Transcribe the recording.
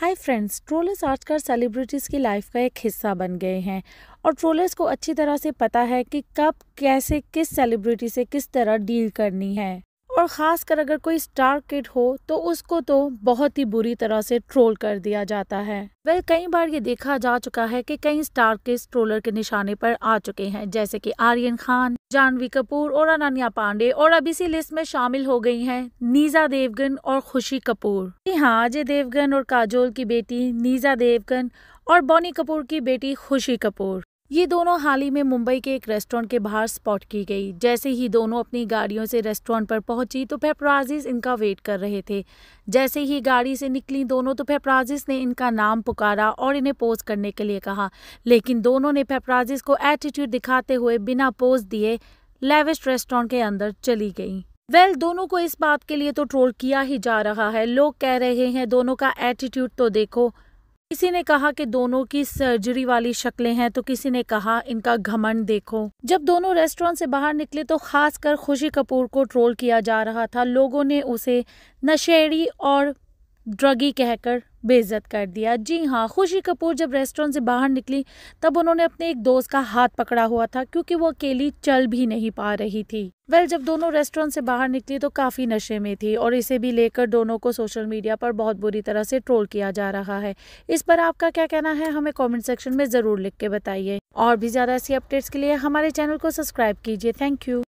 हाय friends trollers आजकल celebrities की life का एक हिस्सा बन गए हैं और ट्रोलर्स को अच्छी तरह से पता है कि कब कैसे किस सेलिब्रिटी से किस तरह डील करनी है और ख़ास कर अगर कोई स्टार किड हो तो उसको तो बहुत ही बुरी तरह से ट्रोल कर दिया जाता है वह कई बार ये देखा जा चुका है कि कई स्टार किड्स ट्रोलर के निशाने पर आ चुके हैं जैसे कि आर्यन खान जानवी कपूर और अनन्या पांडे और अब इसी लिस्ट में शामिल हो गई हैं नीजा देवगन और खुशी कपूर जी हाँ अजय देवगन और काजोल की बेटी नीजा देवगन और बॉनी कपूर की बेटी खुशी कपूर ये दोनों हाल ही में मुंबई के एक रेस्टोरेंट के बाहर स्पॉट की गई जैसे ही दोनों अपनी गाड़ियों से रेस्टोरेंट पर पहुंची तो पेपराजिस इनका वेट कर रहे थे जैसे ही गाड़ी से निकली दोनों तो पेपराजिस ने इनका नाम पुकारा और इन्हें पोज करने के लिए कहा लेकिन दोनों ने पेपराजिस को एटीट्यूड दिखाते हुए बिना पोज दिए लेविस्ट रेस्टोरेंट के अंदर चली गई वेल well, दोनों को इस बात के लिए तो ट्रोल किया ही जा रहा है लोग कह रहे हैं दोनों का एटीट्यूड तो देखो किसी ने कहा कि दोनों की सर्जरी वाली शक्लें हैं तो किसी ने कहा इनका घमंड देखो जब दोनों रेस्टोरेंट से बाहर निकले तो खासकर खुशी कपूर को ट्रोल किया जा रहा था लोगों ने उसे नशेड़ी और ड्रगी कहकर बेइज्जत कर दिया जी हाँ खुशी कपूर जब रेस्टोरेंट से बाहर निकली तब उन्होंने अपने एक दोस्त का हाथ पकड़ा हुआ था क्योंकि वो अकेली चल भी नहीं पा रही थी वेल जब दोनों रेस्टोरेंट से बाहर निकली तो काफ़ी नशे में थी और इसे भी लेकर दोनों को सोशल मीडिया पर बहुत बुरी तरह से ट्रोल किया जा रहा है इस पर आपका क्या कहना है हमें कॉमेंट सेक्शन में ज़रूर लिख के बताइए और भी ज़्यादा ऐसी अपडेट्स के लिए हमारे चैनल को सब्सक्राइब कीजिए थैंक यू